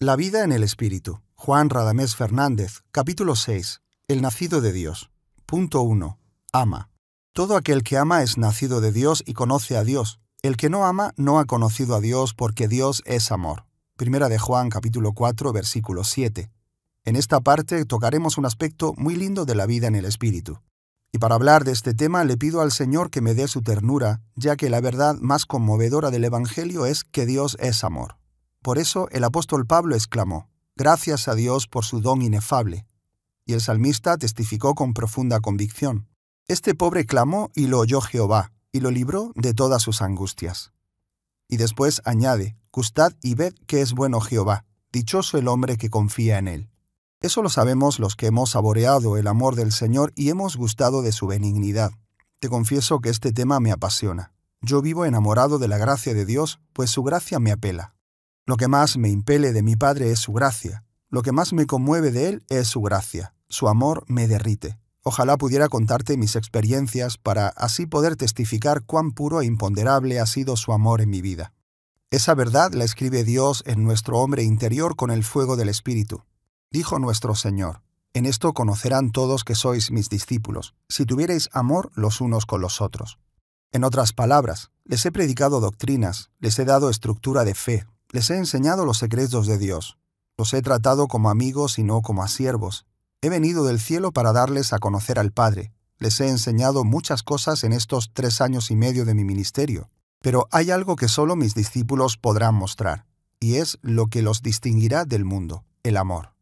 La vida en el Espíritu. Juan Radamés Fernández, capítulo 6. El nacido de Dios. Punto 1. Ama. Todo aquel que ama es nacido de Dios y conoce a Dios. El que no ama no ha conocido a Dios porque Dios es amor. Primera de Juan capítulo 4 versículo 7. En esta parte tocaremos un aspecto muy lindo de la vida en el Espíritu. Y para hablar de este tema le pido al Señor que me dé su ternura, ya que la verdad más conmovedora del Evangelio es que Dios es amor. Por eso el apóstol Pablo exclamó, Gracias a Dios por su don inefable. Y el salmista testificó con profunda convicción. Este pobre clamó y lo oyó Jehová, y lo libró de todas sus angustias. Y después añade, Gustad y ved que es bueno Jehová, dichoso el hombre que confía en él. Eso lo sabemos los que hemos saboreado el amor del Señor y hemos gustado de su benignidad. Te confieso que este tema me apasiona. Yo vivo enamorado de la gracia de Dios, pues su gracia me apela. Lo que más me impele de mi Padre es su gracia. Lo que más me conmueve de Él es su gracia. Su amor me derrite. Ojalá pudiera contarte mis experiencias para así poder testificar cuán puro e imponderable ha sido su amor en mi vida. Esa verdad la escribe Dios en nuestro hombre interior con el fuego del Espíritu. Dijo nuestro Señor, en esto conocerán todos que sois mis discípulos, si tuviereis amor los unos con los otros. En otras palabras, les he predicado doctrinas, les he dado estructura de fe, les he enseñado los secretos de Dios. Los he tratado como amigos y no como a siervos. He venido del cielo para darles a conocer al Padre. Les he enseñado muchas cosas en estos tres años y medio de mi ministerio. Pero hay algo que solo mis discípulos podrán mostrar, y es lo que los distinguirá del mundo, el amor.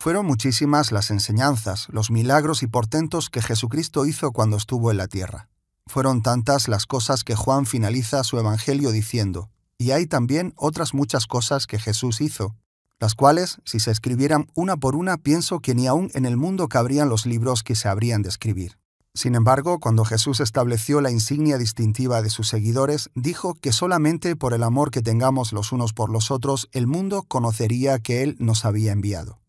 Fueron muchísimas las enseñanzas, los milagros y portentos que Jesucristo hizo cuando estuvo en la tierra. Fueron tantas las cosas que Juan finaliza su Evangelio diciendo, y hay también otras muchas cosas que Jesús hizo, las cuales, si se escribieran una por una, pienso que ni aún en el mundo cabrían los libros que se habrían de escribir. Sin embargo, cuando Jesús estableció la insignia distintiva de sus seguidores, dijo que solamente por el amor que tengamos los unos por los otros, el mundo conocería que Él nos había enviado.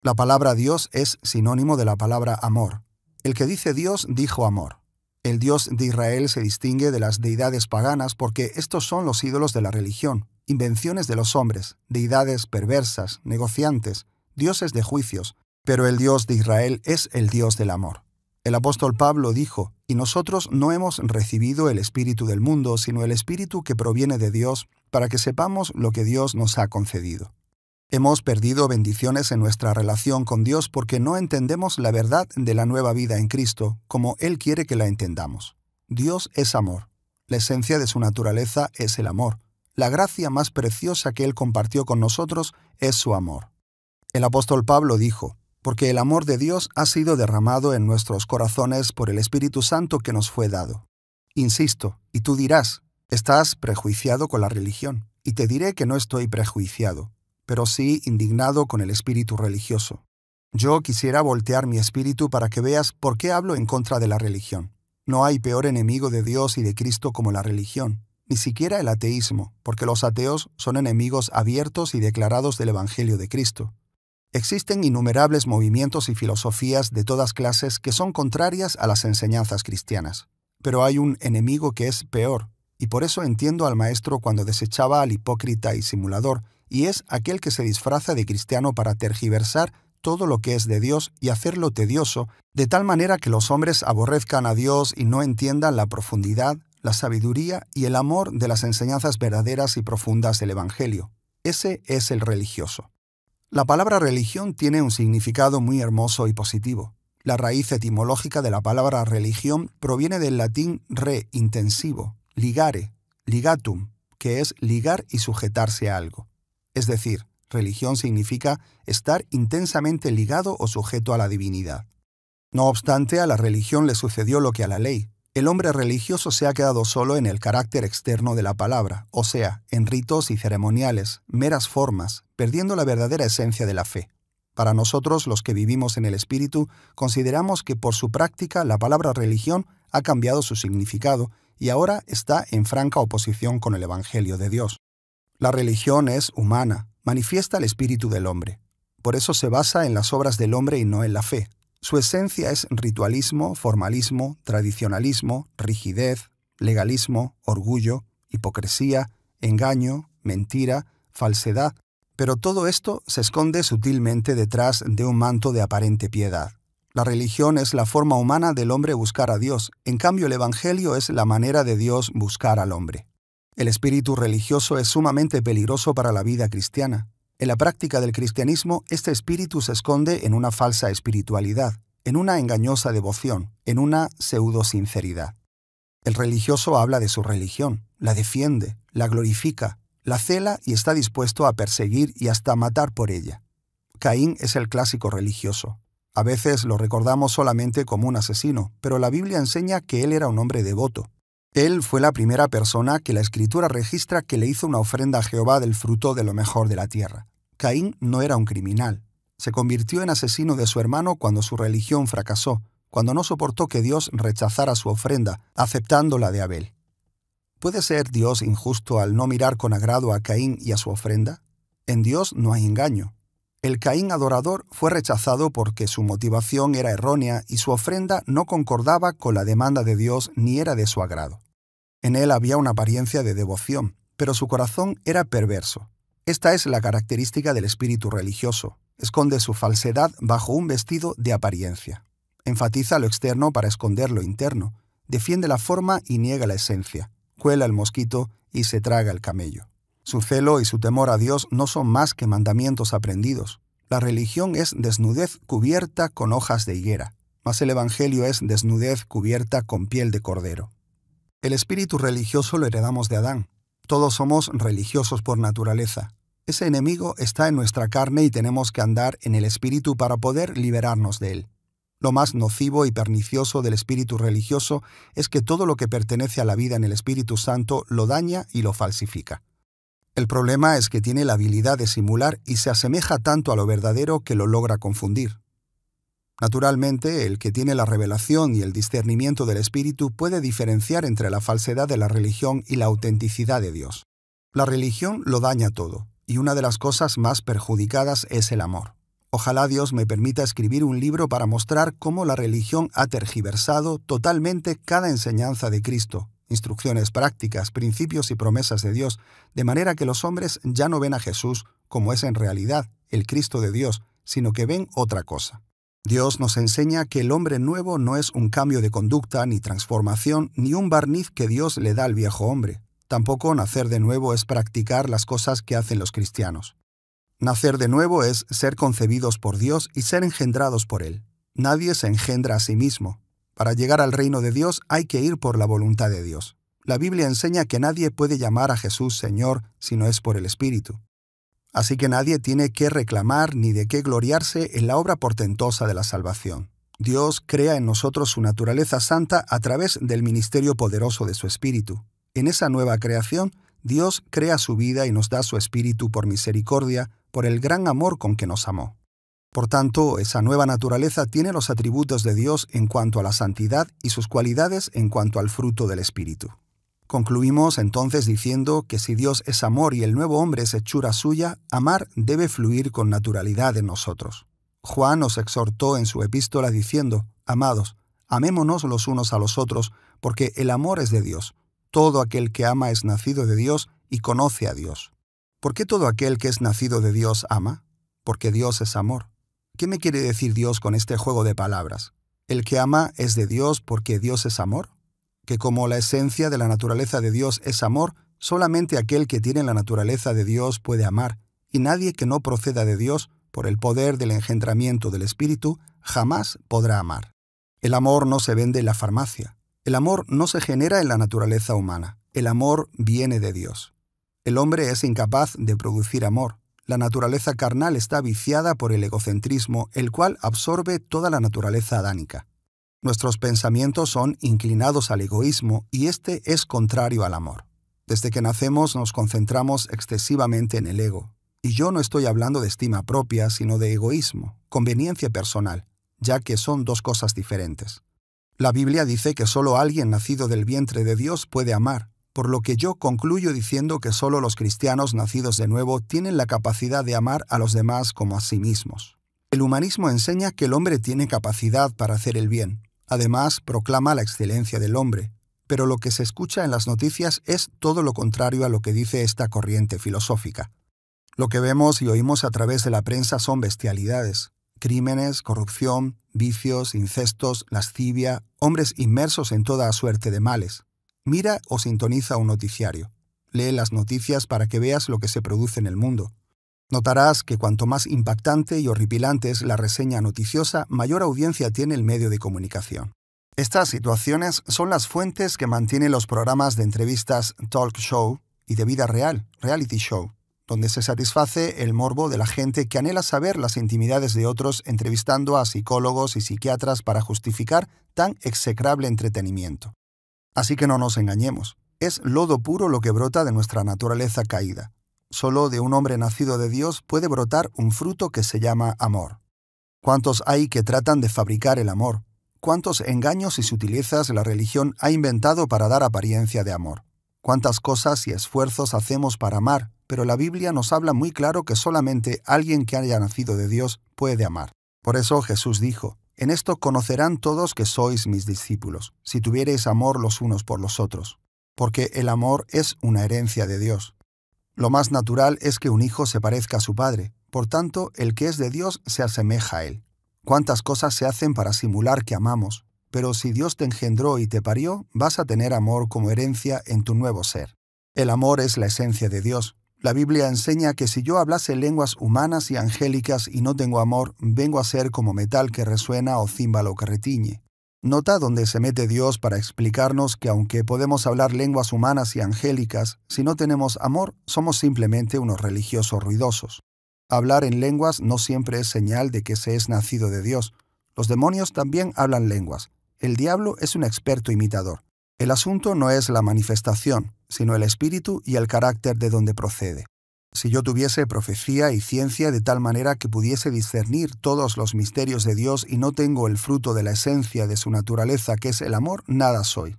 La palabra Dios es sinónimo de la palabra amor. El que dice Dios dijo amor. El Dios de Israel se distingue de las deidades paganas porque estos son los ídolos de la religión, invenciones de los hombres, deidades perversas, negociantes, dioses de juicios, pero el Dios de Israel es el Dios del amor. El apóstol Pablo dijo, Y nosotros no hemos recibido el Espíritu del mundo, sino el Espíritu que proviene de Dios, para que sepamos lo que Dios nos ha concedido. Hemos perdido bendiciones en nuestra relación con Dios porque no entendemos la verdad de la nueva vida en Cristo como Él quiere que la entendamos. Dios es amor. La esencia de su naturaleza es el amor. La gracia más preciosa que Él compartió con nosotros es su amor. El apóstol Pablo dijo, porque el amor de Dios ha sido derramado en nuestros corazones por el Espíritu Santo que nos fue dado. Insisto, y tú dirás, estás prejuiciado con la religión, y te diré que no estoy prejuiciado pero sí indignado con el espíritu religioso. Yo quisiera voltear mi espíritu para que veas por qué hablo en contra de la religión. No hay peor enemigo de Dios y de Cristo como la religión, ni siquiera el ateísmo, porque los ateos son enemigos abiertos y declarados del Evangelio de Cristo. Existen innumerables movimientos y filosofías de todas clases que son contrarias a las enseñanzas cristianas. Pero hay un enemigo que es peor, y por eso entiendo al maestro cuando desechaba al hipócrita y simulador, y es aquel que se disfraza de cristiano para tergiversar todo lo que es de Dios y hacerlo tedioso, de tal manera que los hombres aborrezcan a Dios y no entiendan la profundidad, la sabiduría y el amor de las enseñanzas verdaderas y profundas del Evangelio. Ese es el religioso. La palabra religión tiene un significado muy hermoso y positivo. La raíz etimológica de la palabra religión proviene del latín re intensivo, ligare, ligatum, que es ligar y sujetarse a algo. Es decir, religión significa estar intensamente ligado o sujeto a la divinidad. No obstante, a la religión le sucedió lo que a la ley. El hombre religioso se ha quedado solo en el carácter externo de la palabra, o sea, en ritos y ceremoniales, meras formas, perdiendo la verdadera esencia de la fe. Para nosotros, los que vivimos en el Espíritu, consideramos que por su práctica la palabra religión ha cambiado su significado y ahora está en franca oposición con el Evangelio de Dios. La religión es humana, manifiesta el espíritu del hombre. Por eso se basa en las obras del hombre y no en la fe. Su esencia es ritualismo, formalismo, tradicionalismo, rigidez, legalismo, orgullo, hipocresía, engaño, mentira, falsedad, pero todo esto se esconde sutilmente detrás de un manto de aparente piedad. La religión es la forma humana del hombre buscar a Dios, en cambio el Evangelio es la manera de Dios buscar al hombre. El espíritu religioso es sumamente peligroso para la vida cristiana. En la práctica del cristianismo, este espíritu se esconde en una falsa espiritualidad, en una engañosa devoción, en una pseudo-sinceridad. El religioso habla de su religión, la defiende, la glorifica, la cela y está dispuesto a perseguir y hasta matar por ella. Caín es el clásico religioso. A veces lo recordamos solamente como un asesino, pero la Biblia enseña que él era un hombre devoto, él fue la primera persona que la escritura registra que le hizo una ofrenda a Jehová del fruto de lo mejor de la tierra. Caín no era un criminal. Se convirtió en asesino de su hermano cuando su religión fracasó, cuando no soportó que Dios rechazara su ofrenda, aceptando la de Abel. ¿Puede ser Dios injusto al no mirar con agrado a Caín y a su ofrenda? En Dios no hay engaño. El Caín adorador fue rechazado porque su motivación era errónea y su ofrenda no concordaba con la demanda de Dios ni era de su agrado. En él había una apariencia de devoción, pero su corazón era perverso. Esta es la característica del espíritu religioso. Esconde su falsedad bajo un vestido de apariencia. Enfatiza lo externo para esconder lo interno. Defiende la forma y niega la esencia. Cuela el mosquito y se traga el camello. Su celo y su temor a Dios no son más que mandamientos aprendidos. La religión es desnudez cubierta con hojas de higuera, mas el Evangelio es desnudez cubierta con piel de cordero. El espíritu religioso lo heredamos de Adán. Todos somos religiosos por naturaleza. Ese enemigo está en nuestra carne y tenemos que andar en el espíritu para poder liberarnos de él. Lo más nocivo y pernicioso del espíritu religioso es que todo lo que pertenece a la vida en el Espíritu Santo lo daña y lo falsifica. El problema es que tiene la habilidad de simular y se asemeja tanto a lo verdadero que lo logra confundir. Naturalmente, el que tiene la revelación y el discernimiento del Espíritu puede diferenciar entre la falsedad de la religión y la autenticidad de Dios. La religión lo daña todo, y una de las cosas más perjudicadas es el amor. Ojalá Dios me permita escribir un libro para mostrar cómo la religión ha tergiversado totalmente cada enseñanza de Cristo, instrucciones prácticas, principios y promesas de Dios, de manera que los hombres ya no ven a Jesús como es en realidad el Cristo de Dios, sino que ven otra cosa. Dios nos enseña que el hombre nuevo no es un cambio de conducta ni transformación ni un barniz que Dios le da al viejo hombre. Tampoco nacer de nuevo es practicar las cosas que hacen los cristianos. Nacer de nuevo es ser concebidos por Dios y ser engendrados por Él. Nadie se engendra a sí mismo. Para llegar al reino de Dios hay que ir por la voluntad de Dios. La Biblia enseña que nadie puede llamar a Jesús Señor si no es por el Espíritu. Así que nadie tiene que reclamar ni de qué gloriarse en la obra portentosa de la salvación. Dios crea en nosotros su naturaleza santa a través del ministerio poderoso de su Espíritu. En esa nueva creación, Dios crea su vida y nos da su Espíritu por misericordia, por el gran amor con que nos amó. Por tanto, esa nueva naturaleza tiene los atributos de Dios en cuanto a la santidad y sus cualidades en cuanto al fruto del Espíritu. Concluimos entonces diciendo que si Dios es amor y el nuevo hombre es hechura suya, amar debe fluir con naturalidad en nosotros. Juan nos exhortó en su epístola diciendo, Amados, amémonos los unos a los otros, porque el amor es de Dios. Todo aquel que ama es nacido de Dios y conoce a Dios. ¿Por qué todo aquel que es nacido de Dios ama? Porque Dios es amor. ¿Qué me quiere decir Dios con este juego de palabras? ¿El que ama es de Dios porque Dios es amor? que como la esencia de la naturaleza de Dios es amor, solamente aquel que tiene la naturaleza de Dios puede amar, y nadie que no proceda de Dios, por el poder del engendramiento del Espíritu, jamás podrá amar. El amor no se vende en la farmacia. El amor no se genera en la naturaleza humana. El amor viene de Dios. El hombre es incapaz de producir amor. La naturaleza carnal está viciada por el egocentrismo, el cual absorbe toda la naturaleza adánica. Nuestros pensamientos son inclinados al egoísmo y este es contrario al amor. Desde que nacemos nos concentramos excesivamente en el ego. Y yo no estoy hablando de estima propia, sino de egoísmo, conveniencia personal, ya que son dos cosas diferentes. La Biblia dice que solo alguien nacido del vientre de Dios puede amar, por lo que yo concluyo diciendo que solo los cristianos nacidos de nuevo tienen la capacidad de amar a los demás como a sí mismos. El humanismo enseña que el hombre tiene capacidad para hacer el bien, Además, proclama la excelencia del hombre, pero lo que se escucha en las noticias es todo lo contrario a lo que dice esta corriente filosófica. Lo que vemos y oímos a través de la prensa son bestialidades, crímenes, corrupción, vicios, incestos, lascivia, hombres inmersos en toda suerte de males. Mira o sintoniza un noticiario. Lee las noticias para que veas lo que se produce en el mundo. Notarás que cuanto más impactante y horripilante es la reseña noticiosa, mayor audiencia tiene el medio de comunicación. Estas situaciones son las fuentes que mantienen los programas de entrevistas talk show y de vida real, reality show, donde se satisface el morbo de la gente que anhela saber las intimidades de otros entrevistando a psicólogos y psiquiatras para justificar tan execrable entretenimiento. Así que no nos engañemos, es lodo puro lo que brota de nuestra naturaleza caída. Solo de un hombre nacido de Dios puede brotar un fruto que se llama amor. ¿Cuántos hay que tratan de fabricar el amor? ¿Cuántos engaños y sutilezas la religión ha inventado para dar apariencia de amor? ¿Cuántas cosas y esfuerzos hacemos para amar? Pero la Biblia nos habla muy claro que solamente alguien que haya nacido de Dios puede amar. Por eso Jesús dijo, en esto conocerán todos que sois mis discípulos, si tuviereis amor los unos por los otros, porque el amor es una herencia de Dios. Lo más natural es que un hijo se parezca a su padre, por tanto, el que es de Dios se asemeja a él. ¿Cuántas cosas se hacen para simular que amamos? Pero si Dios te engendró y te parió, vas a tener amor como herencia en tu nuevo ser. El amor es la esencia de Dios. La Biblia enseña que si yo hablase lenguas humanas y angélicas y no tengo amor, vengo a ser como metal que resuena o címbalo que retiñe. Nota donde se mete Dios para explicarnos que aunque podemos hablar lenguas humanas y angélicas, si no tenemos amor, somos simplemente unos religiosos ruidosos. Hablar en lenguas no siempre es señal de que se es nacido de Dios. Los demonios también hablan lenguas. El diablo es un experto imitador. El asunto no es la manifestación, sino el espíritu y el carácter de donde procede. Si yo tuviese profecía y ciencia de tal manera que pudiese discernir todos los misterios de Dios y no tengo el fruto de la esencia de su naturaleza, que es el amor, nada soy.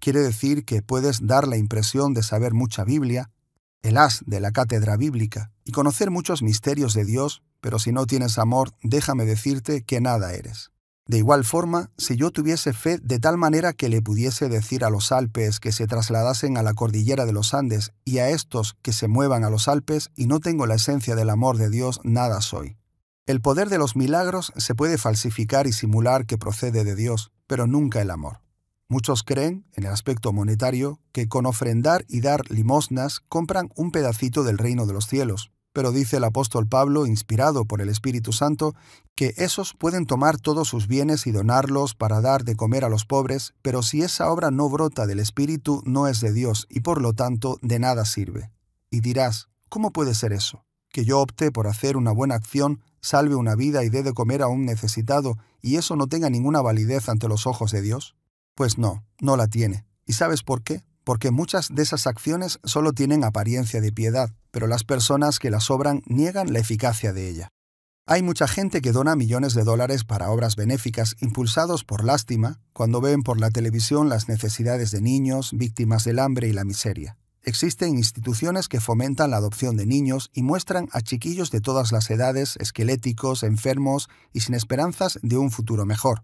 Quiere decir que puedes dar la impresión de saber mucha Biblia, el as de la cátedra bíblica, y conocer muchos misterios de Dios, pero si no tienes amor, déjame decirte que nada eres. De igual forma, si yo tuviese fe de tal manera que le pudiese decir a los Alpes que se trasladasen a la cordillera de los Andes y a estos que se muevan a los Alpes y no tengo la esencia del amor de Dios, nada soy. El poder de los milagros se puede falsificar y simular que procede de Dios, pero nunca el amor. Muchos creen, en el aspecto monetario, que con ofrendar y dar limosnas compran un pedacito del reino de los cielos, pero dice el apóstol Pablo, inspirado por el Espíritu Santo, que esos pueden tomar todos sus bienes y donarlos para dar de comer a los pobres, pero si esa obra no brota del Espíritu, no es de Dios y por lo tanto de nada sirve. Y dirás, ¿cómo puede ser eso? Que yo opte por hacer una buena acción, salve una vida y dé de comer a un necesitado, y eso no tenga ninguna validez ante los ojos de Dios? Pues no, no la tiene. ¿Y sabes por qué? porque muchas de esas acciones solo tienen apariencia de piedad, pero las personas que las obran niegan la eficacia de ella. Hay mucha gente que dona millones de dólares para obras benéficas impulsados por lástima cuando ven por la televisión las necesidades de niños, víctimas del hambre y la miseria. Existen instituciones que fomentan la adopción de niños y muestran a chiquillos de todas las edades, esqueléticos, enfermos y sin esperanzas de un futuro mejor.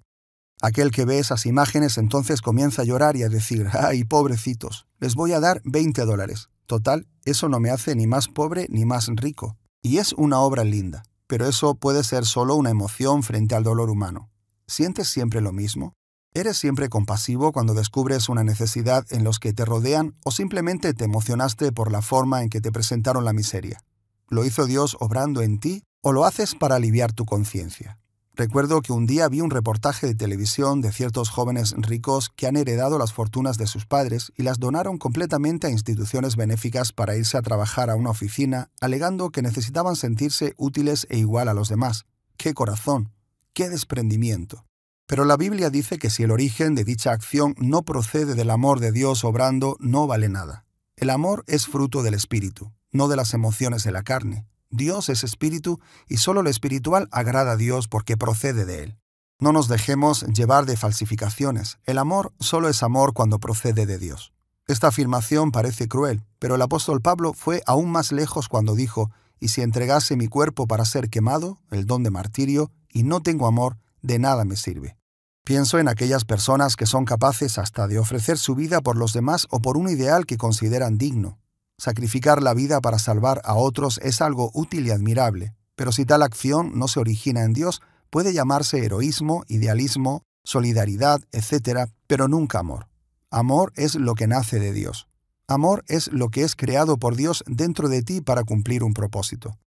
Aquel que ve esas imágenes entonces comienza a llorar y a decir, ay, pobrecitos, les voy a dar 20 dólares. Total, eso no me hace ni más pobre ni más rico. Y es una obra linda, pero eso puede ser solo una emoción frente al dolor humano. ¿Sientes siempre lo mismo? ¿Eres siempre compasivo cuando descubres una necesidad en los que te rodean o simplemente te emocionaste por la forma en que te presentaron la miseria? ¿Lo hizo Dios obrando en ti o lo haces para aliviar tu conciencia? Recuerdo que un día vi un reportaje de televisión de ciertos jóvenes ricos que han heredado las fortunas de sus padres y las donaron completamente a instituciones benéficas para irse a trabajar a una oficina, alegando que necesitaban sentirse útiles e igual a los demás. ¡Qué corazón! ¡Qué desprendimiento! Pero la Biblia dice que si el origen de dicha acción no procede del amor de Dios obrando, no vale nada. El amor es fruto del Espíritu, no de las emociones de la carne. Dios es espíritu y solo lo espiritual agrada a Dios porque procede de Él. No nos dejemos llevar de falsificaciones. El amor solo es amor cuando procede de Dios. Esta afirmación parece cruel, pero el apóstol Pablo fue aún más lejos cuando dijo, y si entregase mi cuerpo para ser quemado, el don de martirio, y no tengo amor, de nada me sirve. Pienso en aquellas personas que son capaces hasta de ofrecer su vida por los demás o por un ideal que consideran digno. Sacrificar la vida para salvar a otros es algo útil y admirable, pero si tal acción no se origina en Dios, puede llamarse heroísmo, idealismo, solidaridad, etc., pero nunca amor. Amor es lo que nace de Dios. Amor es lo que es creado por Dios dentro de ti para cumplir un propósito.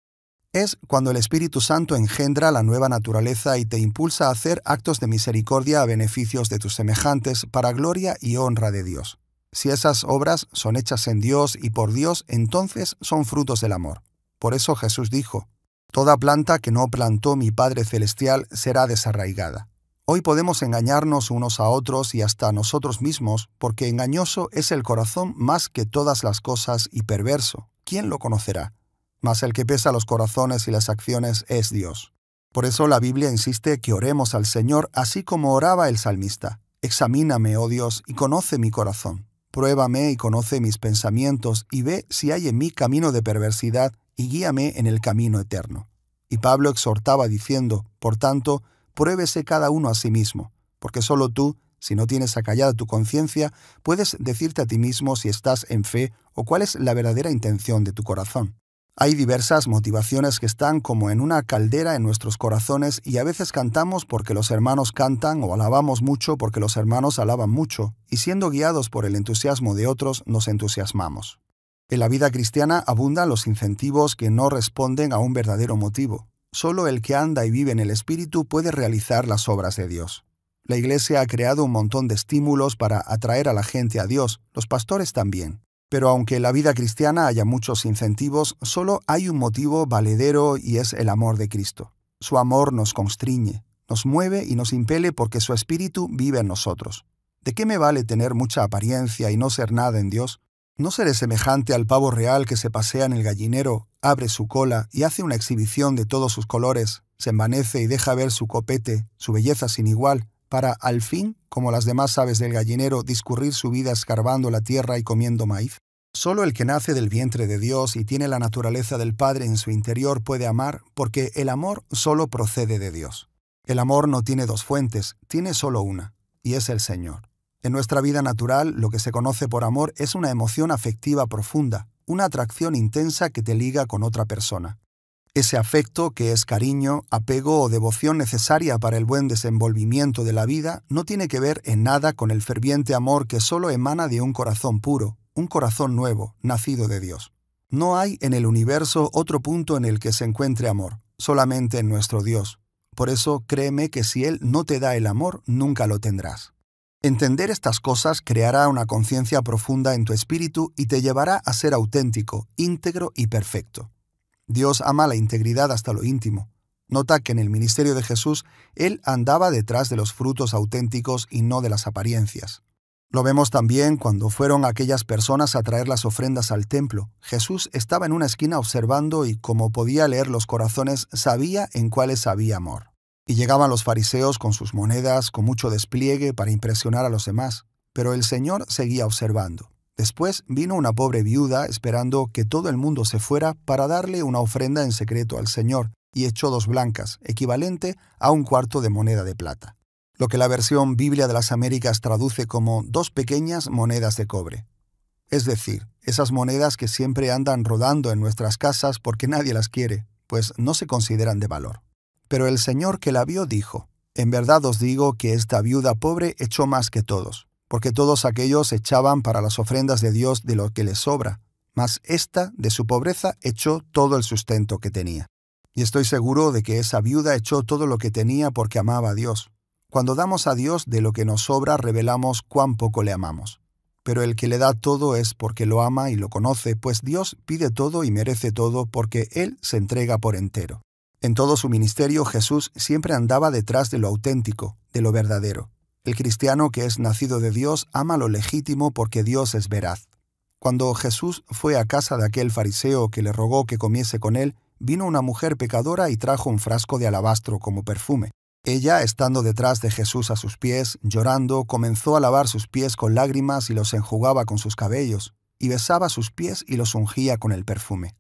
Es cuando el Espíritu Santo engendra la nueva naturaleza y te impulsa a hacer actos de misericordia a beneficios de tus semejantes para gloria y honra de Dios. Si esas obras son hechas en Dios y por Dios, entonces son frutos del amor. Por eso Jesús dijo, Toda planta que no plantó mi Padre Celestial será desarraigada. Hoy podemos engañarnos unos a otros y hasta a nosotros mismos, porque engañoso es el corazón más que todas las cosas y perverso. ¿Quién lo conocerá? Mas el que pesa los corazones y las acciones es Dios. Por eso la Biblia insiste que oremos al Señor así como oraba el salmista. Examíname, oh Dios, y conoce mi corazón. Pruébame y conoce mis pensamientos, y ve si hay en mí camino de perversidad, y guíame en el camino eterno. Y Pablo exhortaba diciendo, por tanto, pruébese cada uno a sí mismo, porque solo tú, si no tienes acallada tu conciencia, puedes decirte a ti mismo si estás en fe o cuál es la verdadera intención de tu corazón. Hay diversas motivaciones que están como en una caldera en nuestros corazones y a veces cantamos porque los hermanos cantan o alabamos mucho porque los hermanos alaban mucho, y siendo guiados por el entusiasmo de otros nos entusiasmamos. En la vida cristiana abundan los incentivos que no responden a un verdadero motivo. Solo el que anda y vive en el Espíritu puede realizar las obras de Dios. La Iglesia ha creado un montón de estímulos para atraer a la gente a Dios, los pastores también. Pero aunque en la vida cristiana haya muchos incentivos, solo hay un motivo valedero y es el amor de Cristo. Su amor nos constriñe, nos mueve y nos impele porque su espíritu vive en nosotros. ¿De qué me vale tener mucha apariencia y no ser nada en Dios? ¿No seré semejante al pavo real que se pasea en el gallinero, abre su cola y hace una exhibición de todos sus colores, se envanece y deja ver su copete, su belleza sin igual, para al fin, como las demás aves del gallinero, discurrir su vida escarbando la tierra y comiendo maíz? Solo el que nace del vientre de Dios y tiene la naturaleza del Padre en su interior puede amar, porque el amor solo procede de Dios. El amor no tiene dos fuentes, tiene solo una, y es el Señor. En nuestra vida natural, lo que se conoce por amor es una emoción afectiva profunda, una atracción intensa que te liga con otra persona. Ese afecto, que es cariño, apego o devoción necesaria para el buen desenvolvimiento de la vida, no tiene que ver en nada con el ferviente amor que solo emana de un corazón puro, un corazón nuevo, nacido de Dios. No hay en el universo otro punto en el que se encuentre amor, solamente en nuestro Dios. Por eso créeme que si Él no te da el amor, nunca lo tendrás. Entender estas cosas creará una conciencia profunda en tu espíritu y te llevará a ser auténtico, íntegro y perfecto. Dios ama la integridad hasta lo íntimo. Nota que en el ministerio de Jesús Él andaba detrás de los frutos auténticos y no de las apariencias. Lo vemos también cuando fueron aquellas personas a traer las ofrendas al templo. Jesús estaba en una esquina observando y como podía leer los corazones, sabía en cuáles había amor. Y llegaban los fariseos con sus monedas, con mucho despliegue para impresionar a los demás. Pero el Señor seguía observando. Después vino una pobre viuda esperando que todo el mundo se fuera para darle una ofrenda en secreto al Señor, y echó dos blancas, equivalente a un cuarto de moneda de plata lo que la versión Biblia de las Américas traduce como dos pequeñas monedas de cobre. Es decir, esas monedas que siempre andan rodando en nuestras casas porque nadie las quiere, pues no se consideran de valor. Pero el Señor que la vio dijo, En verdad os digo que esta viuda pobre echó más que todos, porque todos aquellos echaban para las ofrendas de Dios de lo que les sobra, mas esta, de su pobreza echó todo el sustento que tenía. Y estoy seguro de que esa viuda echó todo lo que tenía porque amaba a Dios, cuando damos a Dios de lo que nos sobra, revelamos cuán poco le amamos. Pero el que le da todo es porque lo ama y lo conoce, pues Dios pide todo y merece todo porque Él se entrega por entero. En todo su ministerio Jesús siempre andaba detrás de lo auténtico, de lo verdadero. El cristiano que es nacido de Dios ama lo legítimo porque Dios es veraz. Cuando Jesús fue a casa de aquel fariseo que le rogó que comiese con él, vino una mujer pecadora y trajo un frasco de alabastro como perfume, ella, estando detrás de Jesús a sus pies, llorando, comenzó a lavar sus pies con lágrimas y los enjugaba con sus cabellos, y besaba sus pies y los ungía con el perfume.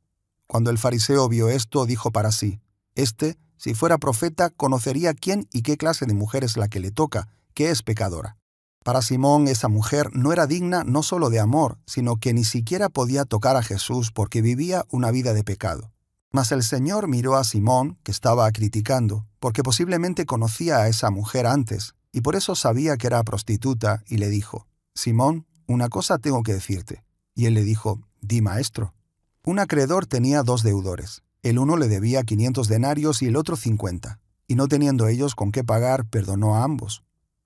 Cuando el fariseo vio esto, dijo para sí, Este, si fuera profeta, conocería quién y qué clase de mujer es la que le toca, que es pecadora. Para Simón esa mujer no era digna no solo de amor, sino que ni siquiera podía tocar a Jesús porque vivía una vida de pecado. Mas el Señor miró a Simón, que estaba criticando, porque posiblemente conocía a esa mujer antes, y por eso sabía que era prostituta, y le dijo, Simón, una cosa tengo que decirte. Y él le dijo, Di maestro. Un acreedor tenía dos deudores. El uno le debía 500 denarios y el otro 50, y no teniendo ellos con qué pagar, perdonó a ambos.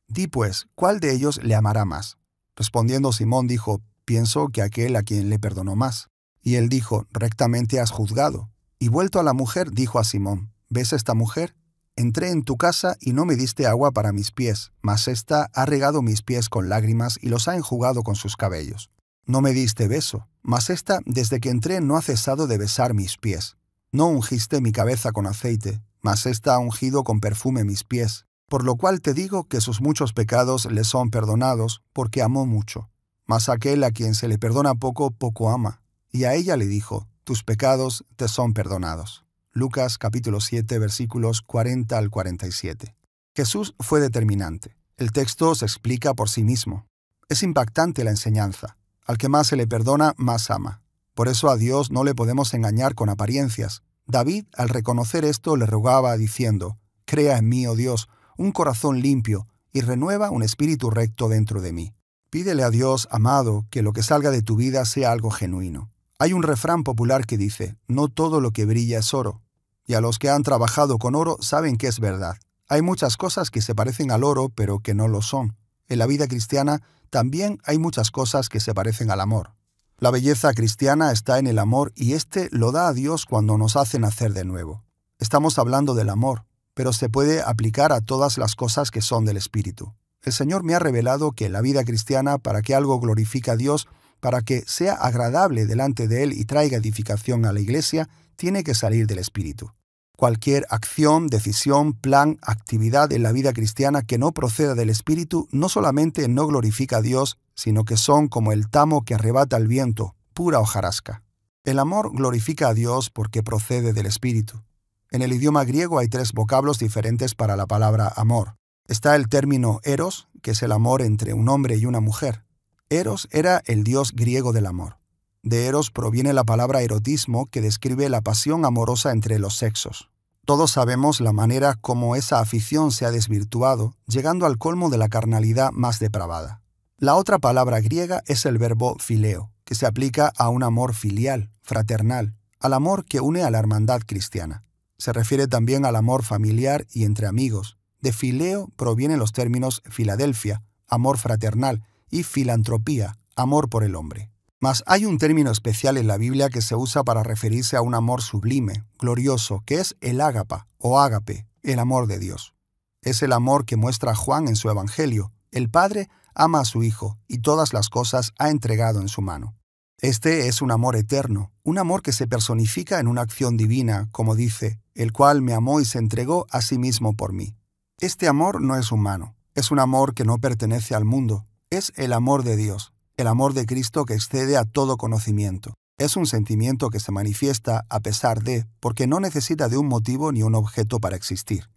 Di pues, ¿cuál de ellos le amará más? Respondiendo Simón dijo, Pienso que aquel a quien le perdonó más. Y él dijo, Rectamente has juzgado. Y vuelto a la mujer, dijo a Simón, ¿ves esta mujer? Entré en tu casa y no me diste agua para mis pies, mas ésta ha regado mis pies con lágrimas y los ha enjugado con sus cabellos. No me diste beso, mas ésta desde que entré no ha cesado de besar mis pies. No ungiste mi cabeza con aceite, mas ésta ha ungido con perfume mis pies. Por lo cual te digo que sus muchos pecados le son perdonados, porque amó mucho. Mas aquel a quien se le perdona poco, poco ama. Y a ella le dijo, tus pecados te son perdonados. Lucas capítulo 7 versículos 40 al 47. Jesús fue determinante. El texto se explica por sí mismo. Es impactante la enseñanza. Al que más se le perdona, más ama. Por eso a Dios no le podemos engañar con apariencias. David, al reconocer esto, le rogaba diciendo, Crea en mí, oh Dios, un corazón limpio y renueva un espíritu recto dentro de mí. Pídele a Dios, amado, que lo que salga de tu vida sea algo genuino. Hay un refrán popular que dice, no todo lo que brilla es oro, y a los que han trabajado con oro saben que es verdad. Hay muchas cosas que se parecen al oro pero que no lo son. En la vida cristiana también hay muchas cosas que se parecen al amor. La belleza cristiana está en el amor y éste lo da a Dios cuando nos hace nacer de nuevo. Estamos hablando del amor, pero se puede aplicar a todas las cosas que son del Espíritu. El Señor me ha revelado que la vida cristiana, para que algo glorifique a Dios, para que sea agradable delante de Él y traiga edificación a la iglesia, tiene que salir del Espíritu. Cualquier acción, decisión, plan, actividad en la vida cristiana que no proceda del Espíritu no solamente no glorifica a Dios, sino que son como el tamo que arrebata el viento, pura hojarasca. El amor glorifica a Dios porque procede del Espíritu. En el idioma griego hay tres vocablos diferentes para la palabra amor. Está el término eros, que es el amor entre un hombre y una mujer. Eros era el dios griego del amor. De Eros proviene la palabra erotismo que describe la pasión amorosa entre los sexos. Todos sabemos la manera como esa afición se ha desvirtuado, llegando al colmo de la carnalidad más depravada. La otra palabra griega es el verbo fileo, que se aplica a un amor filial, fraternal, al amor que une a la hermandad cristiana. Se refiere también al amor familiar y entre amigos. De fileo provienen los términos Filadelfia, amor fraternal, y filantropía, amor por el hombre. Mas hay un término especial en la Biblia que se usa para referirse a un amor sublime, glorioso, que es el ágapa o ágape, el amor de Dios. Es el amor que muestra Juan en su Evangelio. El Padre ama a su Hijo y todas las cosas ha entregado en su mano. Este es un amor eterno, un amor que se personifica en una acción divina, como dice, el cual me amó y se entregó a sí mismo por mí. Este amor no es humano, es un amor que no pertenece al mundo, es el amor de Dios, el amor de Cristo que excede a todo conocimiento. Es un sentimiento que se manifiesta a pesar de, porque no necesita de un motivo ni un objeto para existir.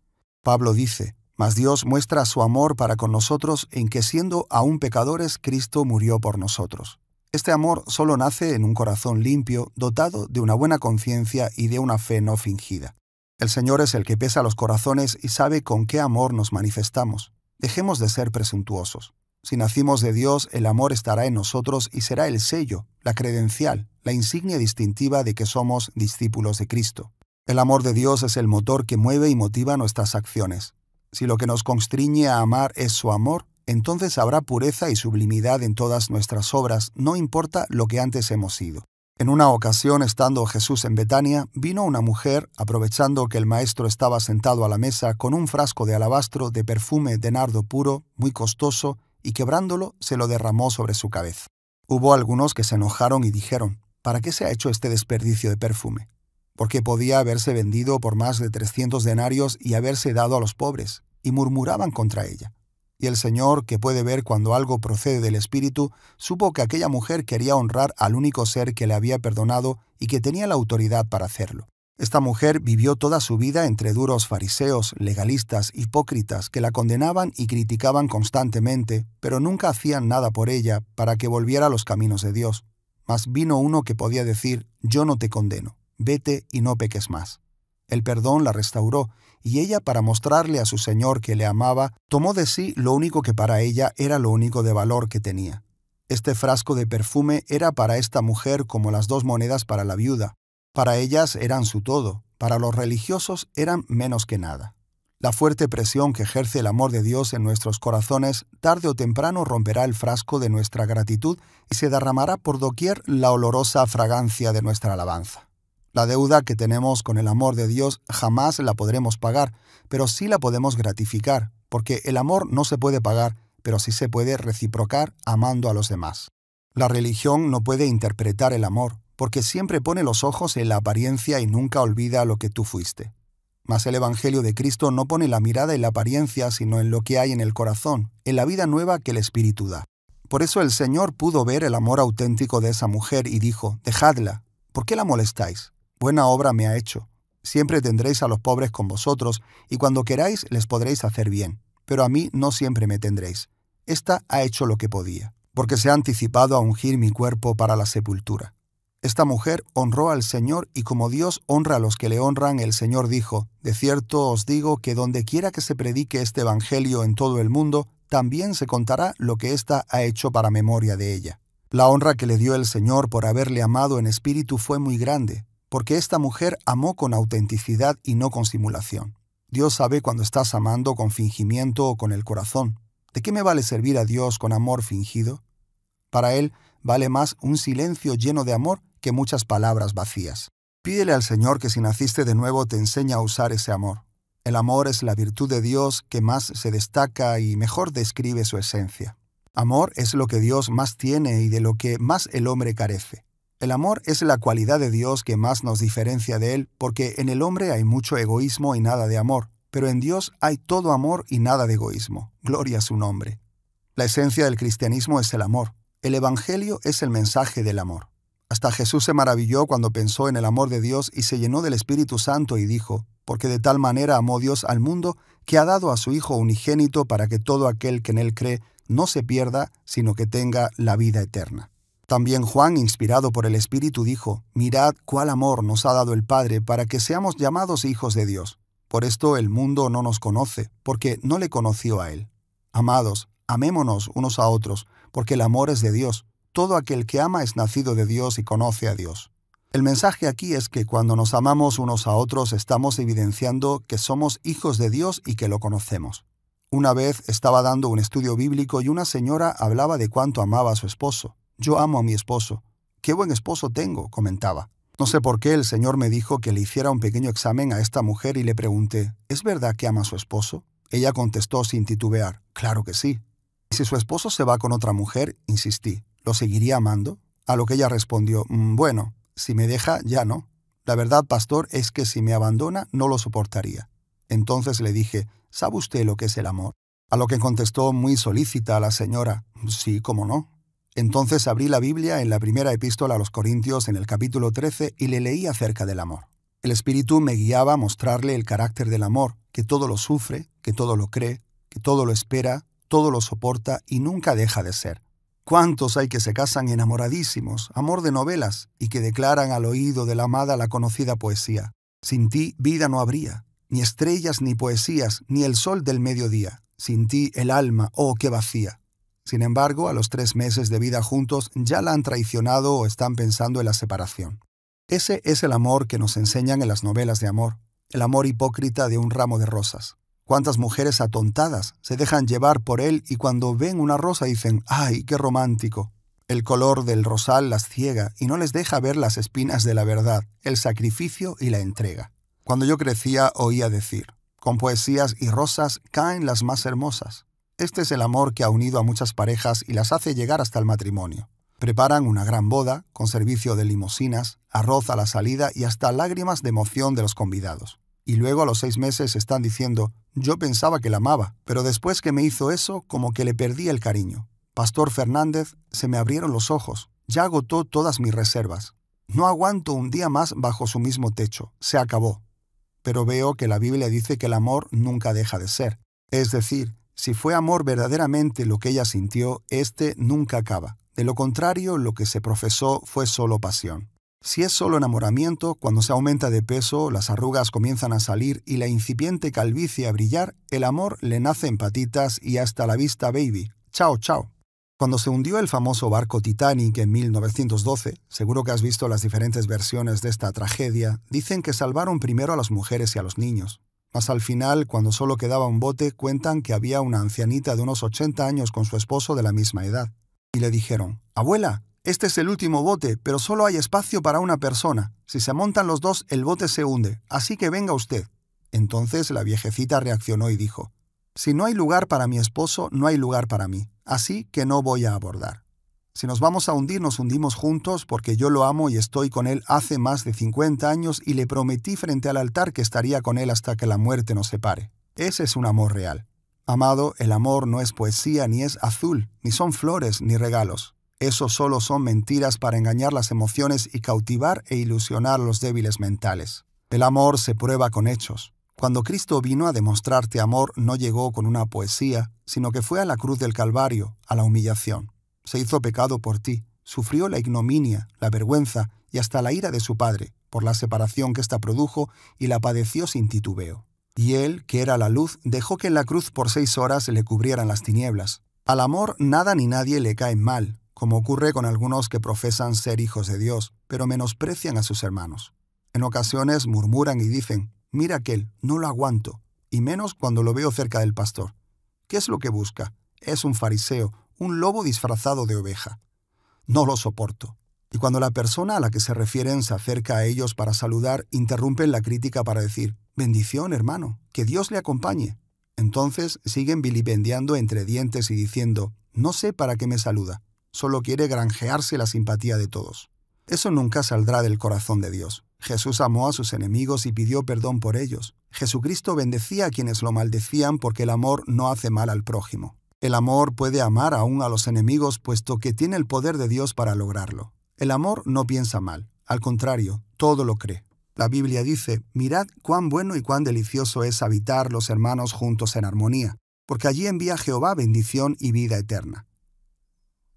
Pablo dice, Mas Dios muestra su amor para con nosotros en que siendo aún pecadores, Cristo murió por nosotros. Este amor solo nace en un corazón limpio, dotado de una buena conciencia y de una fe no fingida. El Señor es el que pesa los corazones y sabe con qué amor nos manifestamos. Dejemos de ser presuntuosos. Si nacimos de Dios, el amor estará en nosotros y será el sello, la credencial, la insignia distintiva de que somos discípulos de Cristo. El amor de Dios es el motor que mueve y motiva nuestras acciones. Si lo que nos constriñe a amar es su amor, entonces habrá pureza y sublimidad en todas nuestras obras, no importa lo que antes hemos sido. En una ocasión, estando Jesús en Betania, vino una mujer, aprovechando que el maestro estaba sentado a la mesa con un frasco de alabastro de perfume de nardo puro, muy costoso, y quebrándolo se lo derramó sobre su cabeza. Hubo algunos que se enojaron y dijeron, ¿para qué se ha hecho este desperdicio de perfume? Porque podía haberse vendido por más de 300 denarios y haberse dado a los pobres, y murmuraban contra ella. Y el Señor, que puede ver cuando algo procede del Espíritu, supo que aquella mujer quería honrar al único ser que le había perdonado y que tenía la autoridad para hacerlo. Esta mujer vivió toda su vida entre duros fariseos, legalistas, hipócritas que la condenaban y criticaban constantemente, pero nunca hacían nada por ella para que volviera a los caminos de Dios. Mas vino uno que podía decir, yo no te condeno, vete y no peques más. El perdón la restauró, y ella, para mostrarle a su Señor que le amaba, tomó de sí lo único que para ella era lo único de valor que tenía. Este frasco de perfume era para esta mujer como las dos monedas para la viuda, para ellas eran su todo, para los religiosos eran menos que nada. La fuerte presión que ejerce el amor de Dios en nuestros corazones tarde o temprano romperá el frasco de nuestra gratitud y se derramará por doquier la olorosa fragancia de nuestra alabanza. La deuda que tenemos con el amor de Dios jamás la podremos pagar, pero sí la podemos gratificar, porque el amor no se puede pagar, pero sí se puede reciprocar amando a los demás. La religión no puede interpretar el amor, porque siempre pone los ojos en la apariencia y nunca olvida lo que tú fuiste. Mas el Evangelio de Cristo no pone la mirada en la apariencia, sino en lo que hay en el corazón, en la vida nueva que el Espíritu da. Por eso el Señor pudo ver el amor auténtico de esa mujer y dijo, Dejadla, ¿por qué la molestáis? Buena obra me ha hecho. Siempre tendréis a los pobres con vosotros, y cuando queráis les podréis hacer bien, pero a mí no siempre me tendréis. Esta ha hecho lo que podía, porque se ha anticipado a ungir mi cuerpo para la sepultura. Esta mujer honró al Señor y como Dios honra a los que le honran, el Señor dijo, De cierto os digo que donde quiera que se predique este Evangelio en todo el mundo, también se contará lo que ésta ha hecho para memoria de ella. La honra que le dio el Señor por haberle amado en espíritu fue muy grande, porque esta mujer amó con autenticidad y no con simulación. Dios sabe cuando estás amando con fingimiento o con el corazón. ¿De qué me vale servir a Dios con amor fingido? Para Él vale más un silencio lleno de amor que muchas palabras vacías. Pídele al Señor que si naciste de nuevo te enseñe a usar ese amor. El amor es la virtud de Dios que más se destaca y mejor describe su esencia. Amor es lo que Dios más tiene y de lo que más el hombre carece. El amor es la cualidad de Dios que más nos diferencia de Él, porque en el hombre hay mucho egoísmo y nada de amor, pero en Dios hay todo amor y nada de egoísmo. Gloria a su nombre. La esencia del cristianismo es el amor. El Evangelio es el mensaje del amor. Hasta Jesús se maravilló cuando pensó en el amor de Dios y se llenó del Espíritu Santo y dijo, porque de tal manera amó Dios al mundo que ha dado a su Hijo unigénito para que todo aquel que en él cree no se pierda, sino que tenga la vida eterna. También Juan, inspirado por el Espíritu, dijo, Mirad cuál amor nos ha dado el Padre para que seamos llamados hijos de Dios. Por esto el mundo no nos conoce, porque no le conoció a Él. Amados, amémonos unos a otros, porque el amor es de Dios todo aquel que ama es nacido de Dios y conoce a Dios. El mensaje aquí es que cuando nos amamos unos a otros estamos evidenciando que somos hijos de Dios y que lo conocemos. Una vez estaba dando un estudio bíblico y una señora hablaba de cuánto amaba a su esposo. Yo amo a mi esposo. Qué buen esposo tengo, comentaba. No sé por qué el Señor me dijo que le hiciera un pequeño examen a esta mujer y le pregunté, ¿es verdad que ama a su esposo? Ella contestó sin titubear, claro que sí. ¿Y si su esposo se va con otra mujer? Insistí. ¿Lo seguiría amando? A lo que ella respondió, mm, bueno, si me deja, ya no. La verdad, pastor, es que si me abandona, no lo soportaría. Entonces le dije, ¿sabe usted lo que es el amor? A lo que contestó muy solícita la señora, sí, cómo no. Entonces abrí la Biblia en la primera epístola a los Corintios en el capítulo 13 y le leí acerca del amor. El Espíritu me guiaba a mostrarle el carácter del amor, que todo lo sufre, que todo lo cree, que todo lo espera, todo lo soporta y nunca deja de ser. ¿Cuántos hay que se casan enamoradísimos, amor de novelas, y que declaran al oído de la amada la conocida poesía? Sin ti vida no habría, ni estrellas ni poesías, ni el sol del mediodía. Sin ti el alma, oh, qué vacía. Sin embargo, a los tres meses de vida juntos ya la han traicionado o están pensando en la separación. Ese es el amor que nos enseñan en las novelas de amor, el amor hipócrita de un ramo de rosas. ¿Cuántas mujeres atontadas se dejan llevar por él y cuando ven una rosa dicen, ¡ay, qué romántico! El color del rosal las ciega y no les deja ver las espinas de la verdad, el sacrificio y la entrega. Cuando yo crecía oía decir, con poesías y rosas caen las más hermosas. Este es el amor que ha unido a muchas parejas y las hace llegar hasta el matrimonio. Preparan una gran boda, con servicio de limosinas, arroz a la salida y hasta lágrimas de emoción de los convidados y luego a los seis meses están diciendo, yo pensaba que la amaba, pero después que me hizo eso, como que le perdí el cariño. Pastor Fernández, se me abrieron los ojos, ya agotó todas mis reservas. No aguanto un día más bajo su mismo techo, se acabó. Pero veo que la Biblia dice que el amor nunca deja de ser. Es decir, si fue amor verdaderamente lo que ella sintió, este nunca acaba. De lo contrario, lo que se profesó fue solo pasión. Si es solo enamoramiento, cuando se aumenta de peso, las arrugas comienzan a salir y la incipiente calvicie a brillar, el amor le nace en patitas y hasta la vista, baby. Chao, chao. Cuando se hundió el famoso barco Titanic en 1912, seguro que has visto las diferentes versiones de esta tragedia, dicen que salvaron primero a las mujeres y a los niños. Mas al final, cuando solo quedaba un bote, cuentan que había una ancianita de unos 80 años con su esposo de la misma edad. Y le dijeron, Abuela, este es el último bote, pero solo hay espacio para una persona. Si se montan los dos, el bote se hunde, así que venga usted. Entonces la viejecita reaccionó y dijo, Si no hay lugar para mi esposo, no hay lugar para mí, así que no voy a abordar. Si nos vamos a hundir, nos hundimos juntos porque yo lo amo y estoy con él hace más de 50 años y le prometí frente al altar que estaría con él hasta que la muerte nos separe. Ese es un amor real. Amado, el amor no es poesía, ni es azul, ni son flores, ni regalos. Eso solo son mentiras para engañar las emociones y cautivar e ilusionar los débiles mentales. El amor se prueba con hechos. Cuando Cristo vino a demostrarte amor, no llegó con una poesía, sino que fue a la cruz del Calvario, a la humillación. Se hizo pecado por ti, sufrió la ignominia, la vergüenza y hasta la ira de su Padre, por la separación que ésta produjo y la padeció sin titubeo. Y él, que era la luz, dejó que en la cruz por seis horas le cubrieran las tinieblas. Al amor nada ni nadie le cae mal, como ocurre con algunos que profesan ser hijos de Dios, pero menosprecian a sus hermanos. En ocasiones murmuran y dicen, mira aquel, no lo aguanto, y menos cuando lo veo cerca del pastor. ¿Qué es lo que busca? Es un fariseo, un lobo disfrazado de oveja. No lo soporto. Y cuando la persona a la que se refieren se acerca a ellos para saludar, interrumpen la crítica para decir, bendición hermano, que Dios le acompañe. Entonces siguen vilipendiando entre dientes y diciendo, no sé para qué me saluda solo quiere granjearse la simpatía de todos. Eso nunca saldrá del corazón de Dios. Jesús amó a sus enemigos y pidió perdón por ellos. Jesucristo bendecía a quienes lo maldecían porque el amor no hace mal al prójimo. El amor puede amar aún a los enemigos puesto que tiene el poder de Dios para lograrlo. El amor no piensa mal, al contrario, todo lo cree. La Biblia dice, mirad cuán bueno y cuán delicioso es habitar los hermanos juntos en armonía, porque allí envía Jehová bendición y vida eterna.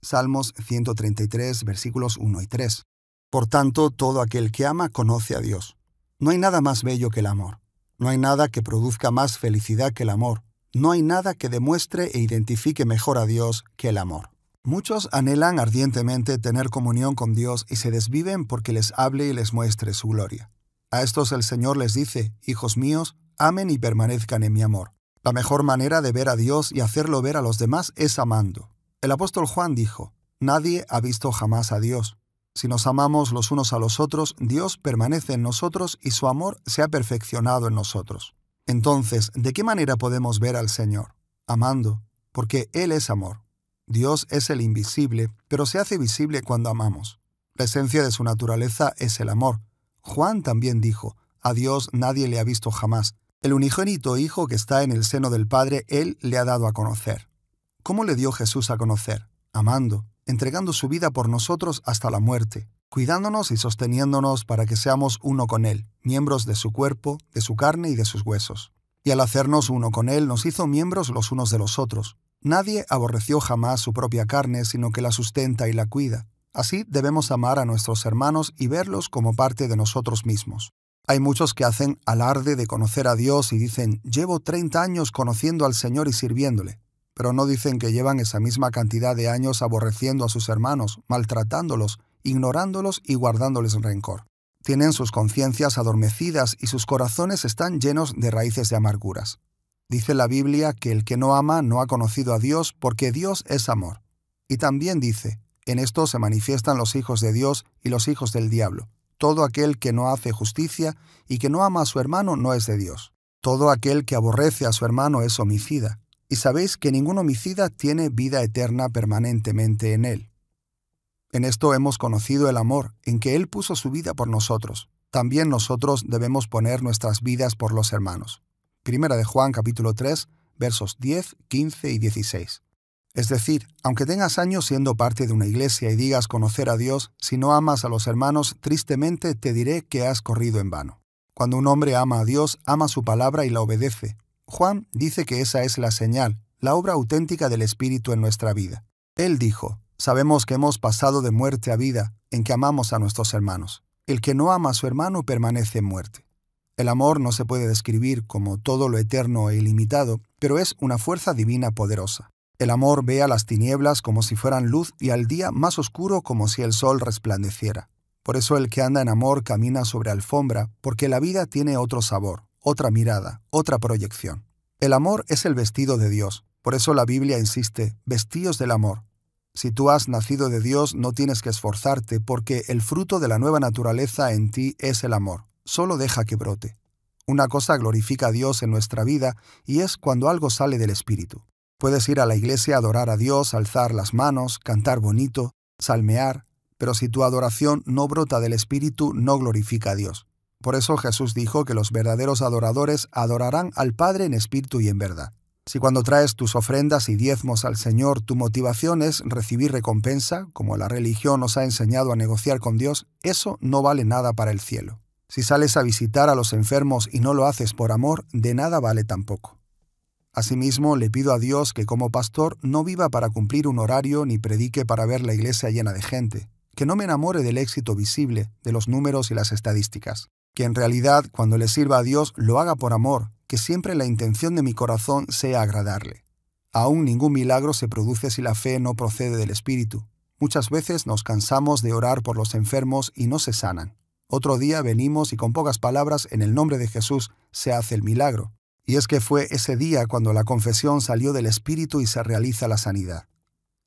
Salmos 133, versículos 1 y 3. Por tanto, todo aquel que ama conoce a Dios. No hay nada más bello que el amor. No hay nada que produzca más felicidad que el amor. No hay nada que demuestre e identifique mejor a Dios que el amor. Muchos anhelan ardientemente tener comunión con Dios y se desviven porque les hable y les muestre su gloria. A estos el Señor les dice, Hijos míos, amen y permanezcan en mi amor. La mejor manera de ver a Dios y hacerlo ver a los demás es amando. El apóstol Juan dijo, Nadie ha visto jamás a Dios. Si nos amamos los unos a los otros, Dios permanece en nosotros y su amor se ha perfeccionado en nosotros. Entonces, ¿de qué manera podemos ver al Señor? Amando, porque Él es amor. Dios es el invisible, pero se hace visible cuando amamos. La esencia de su naturaleza es el amor. Juan también dijo, a Dios nadie le ha visto jamás. El unigénito Hijo que está en el seno del Padre, Él le ha dado a conocer cómo le dio Jesús a conocer, amando, entregando su vida por nosotros hasta la muerte, cuidándonos y sosteniéndonos para que seamos uno con Él, miembros de su cuerpo, de su carne y de sus huesos. Y al hacernos uno con Él nos hizo miembros los unos de los otros. Nadie aborreció jamás su propia carne, sino que la sustenta y la cuida. Así debemos amar a nuestros hermanos y verlos como parte de nosotros mismos. Hay muchos que hacen alarde de conocer a Dios y dicen, llevo 30 años conociendo al Señor y sirviéndole pero no dicen que llevan esa misma cantidad de años aborreciendo a sus hermanos, maltratándolos, ignorándolos y guardándoles rencor. Tienen sus conciencias adormecidas y sus corazones están llenos de raíces de amarguras. Dice la Biblia que el que no ama no ha conocido a Dios porque Dios es amor. Y también dice, en esto se manifiestan los hijos de Dios y los hijos del diablo. Todo aquel que no hace justicia y que no ama a su hermano no es de Dios. Todo aquel que aborrece a su hermano es homicida y sabéis que ningún homicida tiene vida eterna permanentemente en él. En esto hemos conocido el amor, en que Él puso su vida por nosotros. También nosotros debemos poner nuestras vidas por los hermanos. Primera de Juan capítulo 3, versos 10, 15 y 16. Es decir, aunque tengas años siendo parte de una iglesia y digas conocer a Dios, si no amas a los hermanos, tristemente te diré que has corrido en vano. Cuando un hombre ama a Dios, ama su palabra y la obedece, Juan dice que esa es la señal, la obra auténtica del Espíritu en nuestra vida. Él dijo, sabemos que hemos pasado de muerte a vida, en que amamos a nuestros hermanos. El que no ama a su hermano permanece en muerte. El amor no se puede describir como todo lo eterno e ilimitado, pero es una fuerza divina poderosa. El amor ve a las tinieblas como si fueran luz y al día más oscuro como si el sol resplandeciera. Por eso el que anda en amor camina sobre alfombra, porque la vida tiene otro sabor, otra mirada, otra proyección. El amor es el vestido de Dios, por eso la Biblia insiste, vestíos del amor. Si tú has nacido de Dios no tienes que esforzarte porque el fruto de la nueva naturaleza en ti es el amor, solo deja que brote. Una cosa glorifica a Dios en nuestra vida y es cuando algo sale del Espíritu. Puedes ir a la iglesia a adorar a Dios, alzar las manos, cantar bonito, salmear, pero si tu adoración no brota del Espíritu no glorifica a Dios. Por eso Jesús dijo que los verdaderos adoradores adorarán al Padre en espíritu y en verdad. Si cuando traes tus ofrendas y diezmos al Señor tu motivación es recibir recompensa, como la religión nos ha enseñado a negociar con Dios, eso no vale nada para el cielo. Si sales a visitar a los enfermos y no lo haces por amor, de nada vale tampoco. Asimismo, le pido a Dios que como pastor no viva para cumplir un horario ni predique para ver la iglesia llena de gente, que no me enamore del éxito visible, de los números y las estadísticas que en realidad cuando le sirva a Dios lo haga por amor, que siempre la intención de mi corazón sea agradarle. Aún ningún milagro se produce si la fe no procede del Espíritu. Muchas veces nos cansamos de orar por los enfermos y no se sanan. Otro día venimos y con pocas palabras en el nombre de Jesús se hace el milagro. Y es que fue ese día cuando la confesión salió del Espíritu y se realiza la sanidad.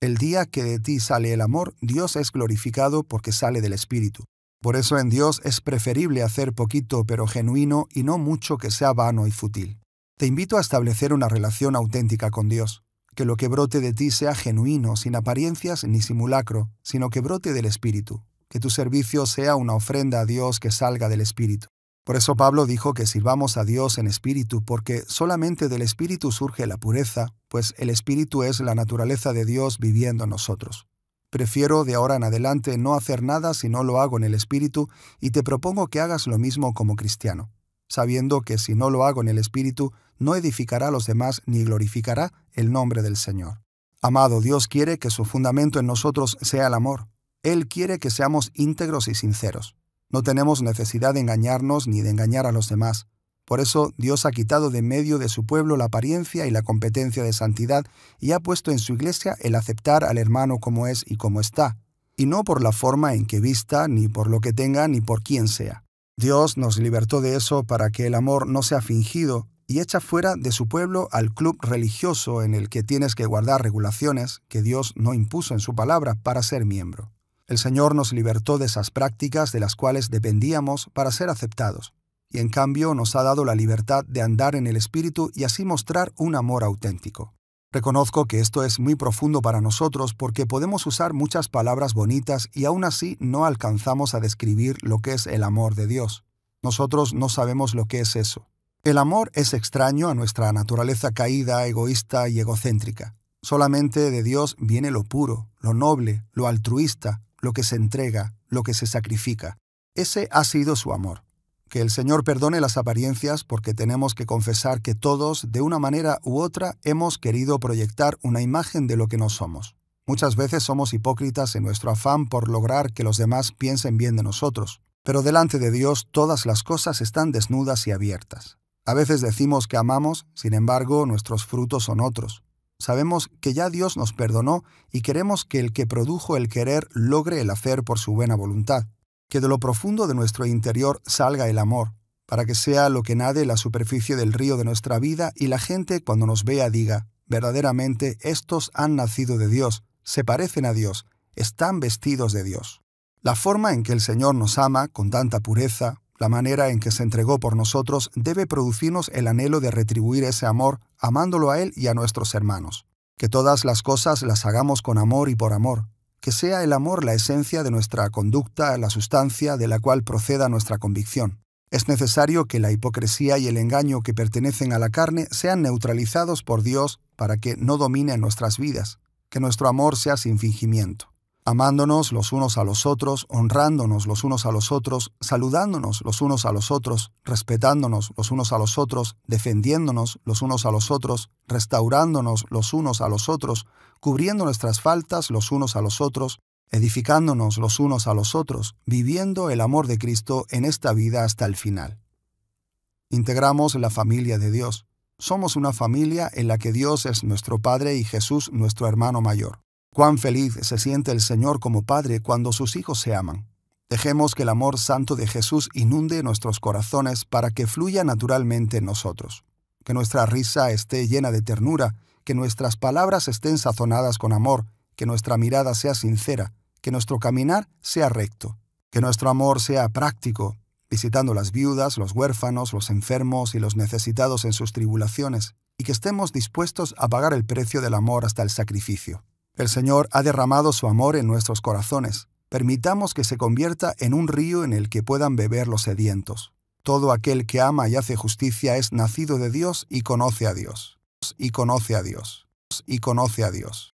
El día que de ti sale el amor, Dios es glorificado porque sale del Espíritu. Por eso en Dios es preferible hacer poquito pero genuino y no mucho que sea vano y fútil. Te invito a establecer una relación auténtica con Dios, que lo que brote de ti sea genuino, sin apariencias ni simulacro, sino que brote del Espíritu, que tu servicio sea una ofrenda a Dios que salga del Espíritu. Por eso Pablo dijo que sirvamos a Dios en espíritu, porque solamente del espíritu surge la pureza, pues el espíritu es la naturaleza de Dios viviendo en nosotros. Prefiero de ahora en adelante no hacer nada si no lo hago en el espíritu y te propongo que hagas lo mismo como cristiano, sabiendo que si no lo hago en el espíritu, no edificará a los demás ni glorificará el nombre del Señor. Amado, Dios quiere que su fundamento en nosotros sea el amor. Él quiere que seamos íntegros y sinceros. No tenemos necesidad de engañarnos ni de engañar a los demás. Por eso Dios ha quitado de medio de su pueblo la apariencia y la competencia de santidad y ha puesto en su iglesia el aceptar al hermano como es y como está, y no por la forma en que vista, ni por lo que tenga, ni por quién sea. Dios nos libertó de eso para que el amor no sea fingido y echa fuera de su pueblo al club religioso en el que tienes que guardar regulaciones que Dios no impuso en su palabra para ser miembro. El Señor nos libertó de esas prácticas de las cuales dependíamos para ser aceptados y en cambio nos ha dado la libertad de andar en el Espíritu y así mostrar un amor auténtico. Reconozco que esto es muy profundo para nosotros porque podemos usar muchas palabras bonitas y aún así no alcanzamos a describir lo que es el amor de Dios. Nosotros no sabemos lo que es eso. El amor es extraño a nuestra naturaleza caída, egoísta y egocéntrica. Solamente de Dios viene lo puro, lo noble, lo altruista, lo que se entrega, lo que se sacrifica. Ese ha sido su amor. Que el Señor perdone las apariencias porque tenemos que confesar que todos, de una manera u otra, hemos querido proyectar una imagen de lo que no somos. Muchas veces somos hipócritas en nuestro afán por lograr que los demás piensen bien de nosotros, pero delante de Dios todas las cosas están desnudas y abiertas. A veces decimos que amamos, sin embargo nuestros frutos son otros. Sabemos que ya Dios nos perdonó y queremos que el que produjo el querer logre el hacer por su buena voluntad que de lo profundo de nuestro interior salga el amor, para que sea lo que nade la superficie del río de nuestra vida y la gente cuando nos vea diga, verdaderamente estos han nacido de Dios, se parecen a Dios, están vestidos de Dios. La forma en que el Señor nos ama con tanta pureza, la manera en que se entregó por nosotros, debe producirnos el anhelo de retribuir ese amor, amándolo a Él y a nuestros hermanos. Que todas las cosas las hagamos con amor y por amor, que sea el amor la esencia de nuestra conducta, la sustancia de la cual proceda nuestra convicción. Es necesario que la hipocresía y el engaño que pertenecen a la carne sean neutralizados por Dios para que no dominen nuestras vidas, que nuestro amor sea sin fingimiento amándonos los unos a los otros, honrándonos los unos a los otros, saludándonos los unos a los otros, respetándonos los unos a los otros, defendiéndonos los unos a los otros, restaurándonos los unos a los otros, cubriendo nuestras faltas los unos a los otros, edificándonos los unos a los otros, viviendo el amor de Cristo en esta vida hasta el final. Integramos la familia de Dios. Somos una familia en la que Dios es nuestro Padre y Jesús nuestro hermano mayor. Cuán feliz se siente el Señor como Padre cuando sus hijos se aman. Dejemos que el amor santo de Jesús inunde nuestros corazones para que fluya naturalmente en nosotros. Que nuestra risa esté llena de ternura, que nuestras palabras estén sazonadas con amor, que nuestra mirada sea sincera, que nuestro caminar sea recto, que nuestro amor sea práctico, visitando las viudas, los huérfanos, los enfermos y los necesitados en sus tribulaciones, y que estemos dispuestos a pagar el precio del amor hasta el sacrificio. El Señor ha derramado su amor en nuestros corazones. Permitamos que se convierta en un río en el que puedan beber los sedientos. Todo aquel que ama y hace justicia es nacido de Dios y conoce a Dios. Y conoce a Dios. Y conoce a Dios.